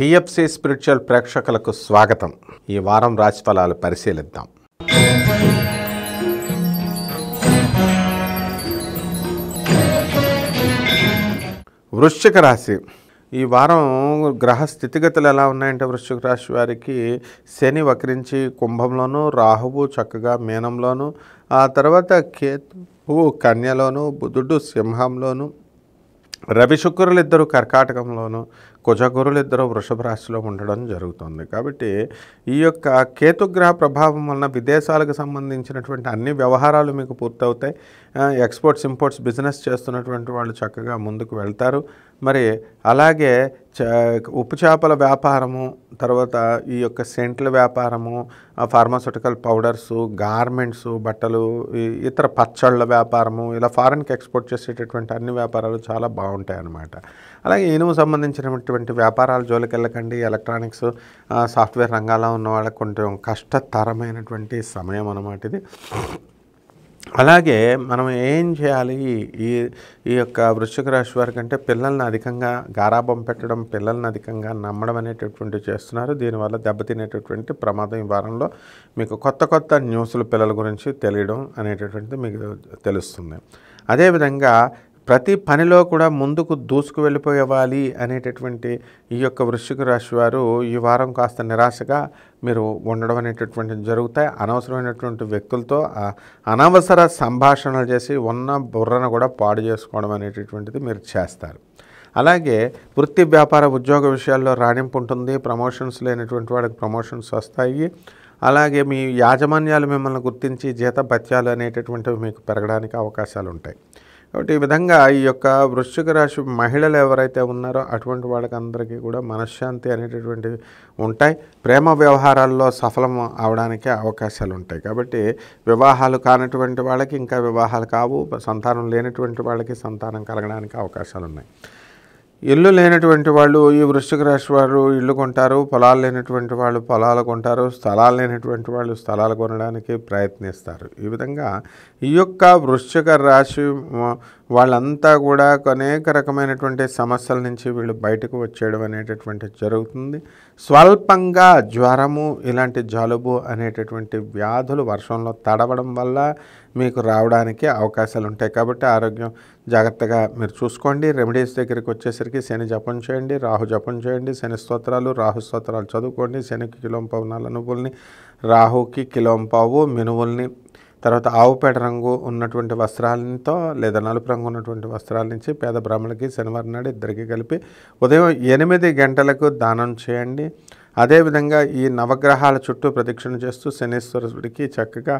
TFC spiritual ప్రేక్షకులకు స్వాగతం ఈ వారం రాశిఫలాలు పరిశీలిద్దాం వృశ్చిక రాశి ఈ వారం గ్రహ స్థితిగతులు ఎలా ఉన్నాయంటే వృశ్చిక రాశి వారికి శని వక్రించి కుంభంలోను రాహువు చక్కగా మీనంలోను ఆ తర్వాత కేతువు కన్యలోను బుధుడు సింహంలోను రవి శుక్రులు ఇద్దరు కర్కాటకంలోను కుజగురులు ఇద్దరు వృషభ రాశిలో ఉండడం జరుగుతుంది కాబట్టి ఈ యొక్క కేతుగ్రహ ప్రభావం వలన విదేశాలకు సంబంధించినటువంటి అన్ని వ్యవహారాలు మీకు పూర్తవుతాయి ఎక్స్పోర్ట్స్ ఇంపోర్ట్స్ బిజినెస్ చేస్తున్నటువంటి వాళ్ళు చక్కగా ముందుకు వెళ్తారు మరి అలాగే ఉప్పు చేపల వ్యాపారము తర్వాత ఈ యొక్క సెంట్ల వ్యాపారము ఫార్మాసూటికల్ పౌడర్సు గార్మెంట్స్ బట్టలు ఇతర పచ్చళ్ళ వ్యాపారము ఇలా ఫారెన్కి ఎక్స్పోర్ట్ చేసేటటువంటి అన్ని వ్యాపారాలు చాలా బాగుంటాయి అన్నమాట అలాగే ఇనుము సంబంధించినటువంటి వ్యాపారాలు జోలికి వెళ్ళకండి ఎలక్ట్రానిక్స్ సాఫ్ట్వేర్ రంగాల్లో ఉన్న వాళ్ళకు కొంచెం కష్టతరమైనటువంటి సమయం అన్నమాట ఇది అలాగే మనం ఏం చేయాలి ఈ ఈ యొక్క వృశ్చిక రాశి వారికి అంటే పిల్లల్ని అధికంగా గారాబం పెట్టడం పిల్లల్ని అధికంగా నమ్మడం అనేటటువంటి చేస్తున్నారు దీనివల్ల దెబ్బతినేటటువంటి ప్రమాదం ఈ వారంలో మీకు కొత్త కొత్త న్యూస్లు పిల్లల గురించి తెలియడం అనేటటువంటిది మీకు తెలుస్తుంది అదేవిధంగా ప్రతి పనిలో కూడా ముందుకు దూసుకు వెళ్ళిపోయేవాలి అనేటటువంటి ఈ యొక్క వృశ్చిక రాశి వారు ఈ వారం కాస్త నిరాశగా మీరు ఉండడం అనేటటువంటిది జరుగుతాయి అనవసరమైనటువంటి వ్యక్తులతో అనవసర సంభాషణలు చేసి ఉన్న బుర్రను కూడా పాడు చేసుకోవడం అనేటటువంటిది మీరు చేస్తారు అలాగే వృత్తి వ్యాపార ఉద్యోగ విషయాల్లో రాణింపు ఉంటుంది ప్రమోషన్స్ లేనటువంటి వాడికి ప్రమోషన్స్ వస్తాయి అలాగే మీ యాజమాన్యాలు మిమ్మల్ని గుర్తించి జీతభత్యాలు అనేటటువంటివి మీకు పెరగడానికి అవకాశాలు ఉంటాయి కాబట్టి ఈ విధంగా ఈ యొక్క వృశ్చిక రాశి మహిళలు ఎవరైతే ఉన్నారో అటువంటి వాళ్ళకందరికీ కూడా మనశ్శాంతి అనేటటువంటివి ఉంటాయి ప్రేమ వ్యవహారాల్లో సఫలం అవడానికి అవకాశాలు ఉంటాయి కాబట్టి వివాహాలు కానటువంటి వాళ్ళకి ఇంకా వివాహాలు కావు సంతానం లేనటువంటి వాళ్ళకి సంతానం కలగడానికి అవకాశాలు ఉన్నాయి ఇల్లు లేనటువంటి వాళ్ళు ఈ వృశ్చిక రాశి వారు ఇల్లు కొంటారు పొలాలు లేనటువంటి వాళ్ళు పొలాలు కొంటారు స్థలాలు లేనటువంటి వాళ్ళు స్థలాలు కొనడానికి ప్రయత్నిస్తారు ఈ విధంగా ఈ యొక్క వృశ్చిక రాశి వాళ్ళంతా కూడా అనేక రకమైనటువంటి సమస్యల నుంచి వీళ్ళు బయటకు వచ్చేయడం అనేటటువంటి జరుగుతుంది స్వల్పంగా జ్వరము ఇలాంటి జలుబు అనేటటువంటి వ్యాధులు వర్షంలో తడవడం వల్ల మీకు రావడానికి అవకాశాలు ఉంటాయి కాబట్టి ఆరోగ్యం జాగ్రత్తగా మీరు చూసుకోండి రెమెడీస్ దగ్గరికి వచ్చేసరికి శని జపం చేయండి రాహు జపం చేయండి శని స్తోత్రాలు రాహు స్తోత్రాలు చదువుకోండి శనికి కిలోంపావు నల్ల నువ్వుల్ని రాహుకి కిలోంపావు మినువుల్ని తర్వాత ఆవుపేట రంగు ఉన్నటువంటి వస్త్రాలతో లేదా నలుపు రంగు ఉన్నటువంటి వస్త్రాల నుంచి పేద బ్రాహ్మణులకి శనివారం నాడు ఇద్దరికి కలిపి ఉదయం ఎనిమిది గంటలకు దానం చేయండి అదేవిధంగా ఈ నవగ్రహాల చుట్టూ ప్రదక్షిణ చేస్తూ శనీశ్వరుడికి చక్కగా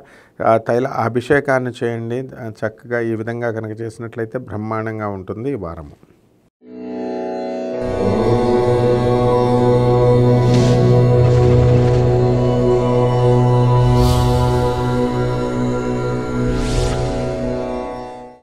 తైల అభిషేకాన్ని చేయండి చక్కగా ఈ విధంగా కనుక చేసినట్లయితే బ్రహ్మాండంగా ఉంటుంది ఈ వారము